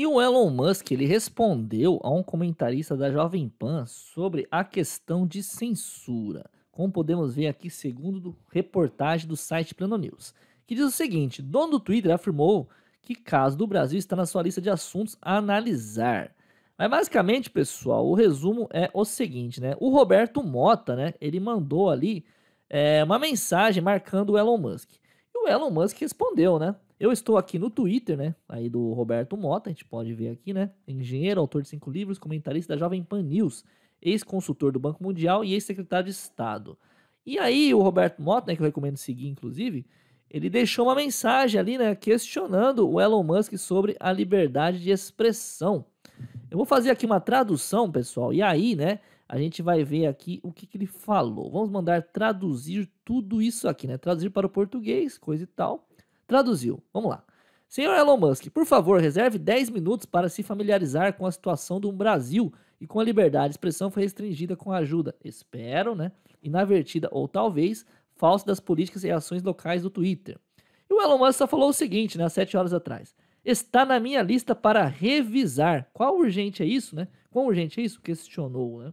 E o Elon Musk ele respondeu a um comentarista da Jovem Pan sobre a questão de censura, como podemos ver aqui segundo reportagem do site Plano News, que diz o seguinte: dono do Twitter afirmou que caso do Brasil está na sua lista de assuntos a analisar. Mas basicamente, pessoal, o resumo é o seguinte, né? O Roberto Mota, né? Ele mandou ali é, uma mensagem marcando o Elon Musk. E o Elon Musk respondeu, né? Eu estou aqui no Twitter, né? Aí do Roberto Mota, a gente pode ver aqui, né? Engenheiro, autor de cinco livros, comentarista da Jovem Pan News, ex-consultor do Banco Mundial e ex-secretário de Estado. E aí o Roberto Mota, né, que eu recomendo seguir, inclusive, ele deixou uma mensagem ali, né, questionando o Elon Musk sobre a liberdade de expressão. Eu vou fazer aqui uma tradução, pessoal, e aí, né, a gente vai ver aqui o que, que ele falou. Vamos mandar traduzir tudo isso aqui, né? Traduzir para o português, coisa e tal traduziu. Vamos lá. Senhor Elon Musk, por favor, reserve 10 minutos para se familiarizar com a situação do Brasil e com a liberdade de expressão foi restringida com a ajuda, espero, né, inavertida ou talvez falsa das políticas e ações locais do Twitter. E o Elon Musk só falou o seguinte, né, há 7 horas atrás. Está na minha lista para revisar. Qual urgente é isso, né? Quão urgente é isso? Questionou, né?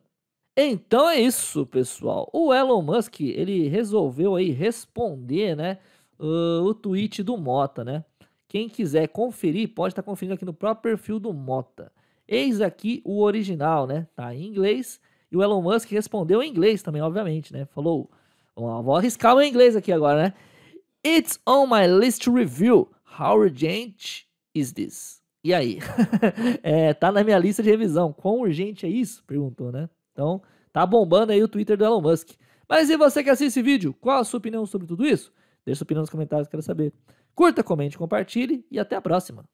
Então é isso, pessoal. O Elon Musk, ele resolveu aí responder, né? uh, o tweet do Mota, né? Quem quiser conferir, pode estar tá conferindo aqui no próprio perfil do Mota. Eis aqui o original, né? Tá em inglês. E o Elon Musk respondeu em inglês também, obviamente, né? Falou. Vou arriscar o inglês aqui agora, né? It's on my list to review. How urgent is this? E aí? é, tá na minha lista de revisão. Quão urgente é isso? Perguntou, né? Então, tá bombando aí o Twitter do Elon Musk. Mas e você que assiste esse vídeo? Qual a sua opinião sobre tudo isso? Deixe sua opinião nos comentários, quero saber. Curta, comente, compartilhe e até a próxima.